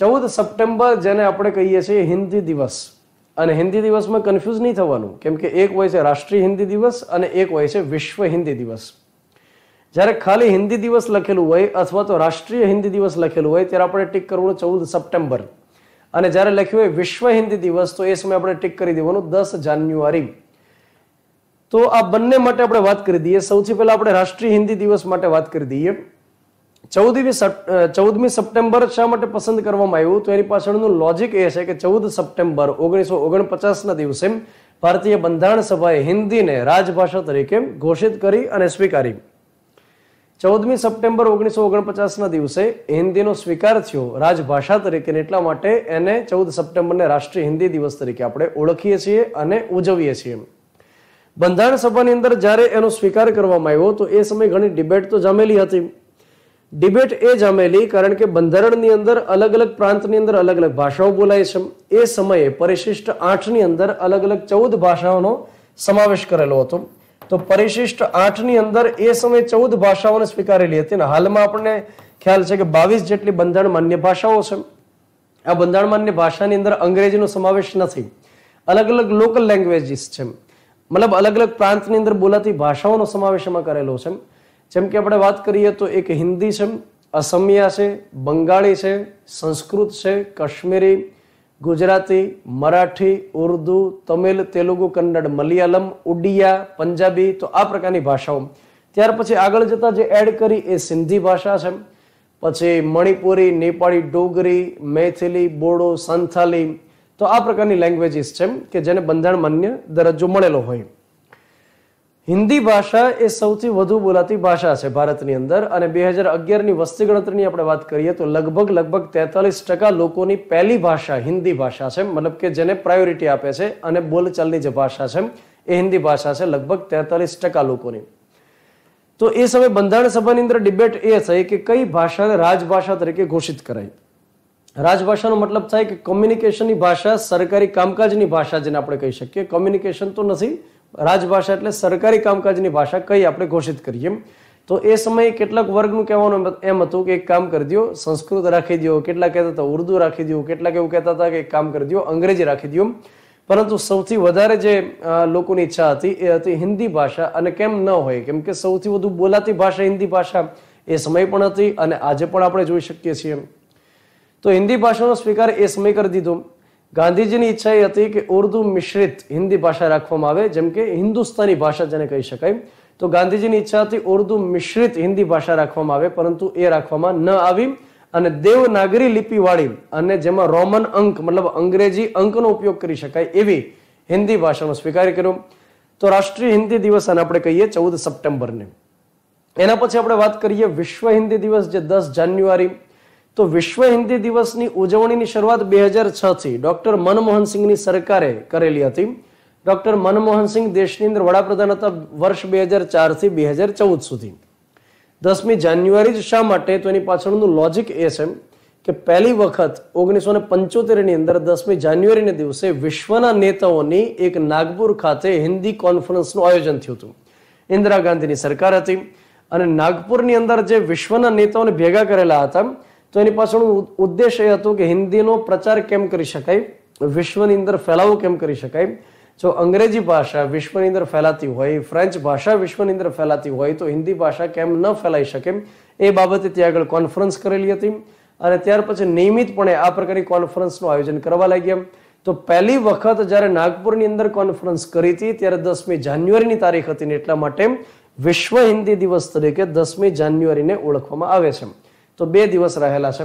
ચૌદ સપ્ટેમ્બર જેને આપણે કહીએ છીએ હિન્દી દિવસ અને હિન્દી દિવસમાં કન્ફ્યુઝ નહીં થવાનું કેમ કે એક હોય છે રાષ્ટ્રીય હિન્દી દિવસ અને એક હોય છે વિશ્વ હિન્દી દિવસ જ્યારે ખાલી હિન્દી દિવસ લખેલું હોય અથવા તો રાષ્ટ્રીય હિન્દી દિવસ લખેલું હોય ત્યારે આપણે ટીક કરવું ચૌદ સપ્ટેમ્બર અને જ્યારે લખ્યું હોય વિશ્વ હિન્દી દિવસ તો એ સમય આપણે ટીક કરી દેવાનું દસ જાન્યુઆરી તો આ બંને માટે આપણે વાત કરી દઈએ સૌથી પહેલાં આપણે રાષ્ટ્રીય હિન્દી દિવસ માટે વાત કરી દઈએ ચૌદમી ચૌદમી સપ્ટેમ્બર શા માટે પસંદ કરવામાં આવ્યું તો એની પાછળનું લોજિક એ છે કે ચૌદ સપ્ટેમ્બર ઓગણીસો ઓગણપચાસના દિવસે ભારતીય બંધારણ સભાએ હિન્દીને રાજભાષા તરીકે ઘોષિત કરી અને સ્વીકારી ચૌદમી સપ્ટેમ્બર ઓગણીસો ઓગણપચાસના દિવસે હિન્દીનો સ્વીકાર થયો રાજભાષા તરીકે એટલા માટે એને ચૌદ સપ્ટેમ્બરને રાષ્ટ્રીય હિન્દી દિવસ તરીકે આપણે ઓળખીએ છીએ અને ઉજવીએ છીએ બંધારણ સભાની અંદર જ્યારે એનો સ્વીકાર કરવામાં આવ્યો તો એ સમયે ઘણી ડિબેટ તો જામેલી હતી ડિબેટ એ જ જમેલી કારણ કે બંધારણની અંદર અલગ અલગ પ્રાંતની અંદર અલગ અલગ ભાષાઓ બોલાય છે એ સમયે પરિશિષ્ટ આઠની અંદર અલગ અલગ ચૌદ ભાષાઓનો સમાવેશ કરેલો હતો તો પરિશિષ્ટ આઠની અંદર એ સમયે ચૌદ ભાષાઓને સ્વીકારેલી હતી અને હાલમાં આપણને ખ્યાલ છે કે બાવીસ જેટલી બંધારણ માન્ય ભાષાઓ છે આ બંધારણ માન્ય ભાષાની અંદર અંગ્રેજીનો સમાવેશ નથી અલગ અલગ લોકલ લેંગ્વેજીસ છે મતલબ અલગ અલગ પ્રાંતની અંદર બોલાતી ભાષાઓનો સમાવેશ એમાં કરેલો છે જેમ કે આપણે વાત કરીએ તો એક હિન્દી છે અસમિયા છે બંગાળી છે સંસ્કૃત છે કાશ્મીરી ગુજરાતી મરાઠી ઉર્દુ તમિલ તેલુગુ કન્નડ મલયાલમ ઉડિયા પંજાબી તો આ પ્રકારની ભાષાઓ ત્યાર પછી આગળ જતાં જે એડ કરી એ સિંધી ભાષા છે પછી મણિપુરી નેપાળી ડોગરી મૈથિલી બોડો સંથાલી તો આ પ્રકારની લેંગ્વેજીસ છે કે જેને બંધારણ માન્ય દરજ્જો મળેલો હોય હિન્દી ભાષા એ સૌથી વધુ બોલાતી ભાષા છે ભારતની અંદર અને બે હજાર અગિયારની વસ્તી ગણતરીની આપણે વાત કરીએ તો લગભગ લગભગ તેતાલીસ ટકા લોકોની પહેલી ભાષા હિન્દી ભાષા છે મતલબ કે જેને પ્રાયોરિટી આપે છે અને બોલચાલની જે ભાષા છે એ હિન્દી ભાષા છે લગભગ તેતાલીસ ટકા લોકોની તો એ સમયે બંધારણ સભાની અંદર ડિબેટ એ થઈ કે કઈ ભાષાને રાજભાષા તરીકે ઘોષિત કરાય રાજભાષાનો મતલબ થાય કે કોમ્યુનિકેશનની ભાષા સરકારી કામકાજની ભાષા જેને આપણે કહી શકીએ કોમ્યુનિકેશન તો નથી રાજભાષા એટલે સરકારી કામકાજની ભાષા કઈ આપણે ઘોષિત કરીએ તો એ સમયે કેટલાક વર્ગનું કહેવાનું એમ હતું કે એક કામ કરી દો સંસ્કૃત રાખી દો કેટલાક કહેતા હતા ઉર્દૂ રાખી દો કેટલાક એવું કહેતા હતા કે એક કામ કરી દો અંગ્રેજી રાખી દો પરંતુ સૌથી વધારે જે લોકોની ઈચ્છા હતી એ હતી હિન્દી ભાષા અને કેમ ન હોય કેમ કે સૌથી વધુ બોલાતી ભાષા હિન્દી ભાષા એ સમય પણ હતી અને આજે પણ આપણે જોઈ શકીએ છીએ તો હિન્દી ભાષાનો સ્વીકાર એ સમય કરી દીધો ગાંધીજીની ઈચ્છા એ હતી કે ઉર્દુ મિશ્રિત હિન્દી ભાષા રાખવામાં આવે જેમ કે હિન્દુસ્તાની ભાષા જેને કહી શકાય તો ગાંધીજીની ઈચ્છા હતી ઉર્દુ મિશ્રિત હિન્દી ભાષા રાખવામાં આવે પરંતુ એ રાખવામાં ન આવી અને દેવનાગરી લિપિવાળી અને જેમાં રોમન અંક મતલબ અંગ્રેજી અંકનો ઉપયોગ કરી શકાય એવી હિન્દી ભાષાનો સ્વીકાર કર્યો તો રાષ્ટ્રીય હિન્દી દિવસ અને આપણે કહીએ ચૌદ સપ્ટેમ્બરને એના પછી આપણે વાત કરીએ વિશ્વ હિન્દી દિવસ જે દસ જાન્યુઆરી તો વિશ્વ હિન્દી દિવસની ઉજવણીની શરૂઆત બે હજાર છથી ડૉક્ટર મનમોહનસિંહની સરકારે કરેલી હતી ડૉક્ટર મનમોહનસિંહ દેશની અંદર વડાપ્રધાન હતા વર્ષ બે હજાર ચારથી બે હજાર ચૌદ સુધી દસમી જાન્યુઆરી જ શા માટે તો એની પાછળનું લોજિક એ છે કે પહેલી વખત ઓગણીસો ને પંચોતેરની અંદર દસમી જાન્યુઆરીને દિવસે વિશ્વના નેતાઓની એક નાગપુર ખાતે હિન્દી કોન્ફરન્સનું આયોજન થયું હતું ઇન્દિરા ગાંધીની સરકાર હતી અને નાગપુરની અંદર જે વિશ્વના નેતાઓને ભેગા કરેલા હતા તો એની પાછળનું ઉદ્દેશ એ હતું કે હિન્દીનો પ્રચાર કેમ કરી શકાય વિશ્વની અંદર ફેલાવો કેમ કરી શકાય જો અંગ્રેજી ભાષા વિશ્વની અંદર ફેલાતી હોય ફ્રેન્ચ ભાષા વિશ્વની અંદર ફેલાતી હોય તો હિન્દી ભાષા કેમ ન ફેલાઈ શકે એ બાબતે ત્યાં આગળ કોન્ફરન્સ કરેલી હતી અને ત્યાર પછી નિયમિતપણે આ પ્રકારની કોન્ફરન્સનું આયોજન કરવા લાગ્યા તો પહેલી વખત જ્યારે નાગપુરની અંદર કોન્ફરન્સ કરી હતી ત્યારે દસમી જાન્યુઆરીની તારીખ હતી એટલા માટે વિશ્વ હિન્દી દિવસ તરીકે દસમી જાન્યુઆરીને ઓળખવામાં આવે છે તો બે દિવસ રહેલા છે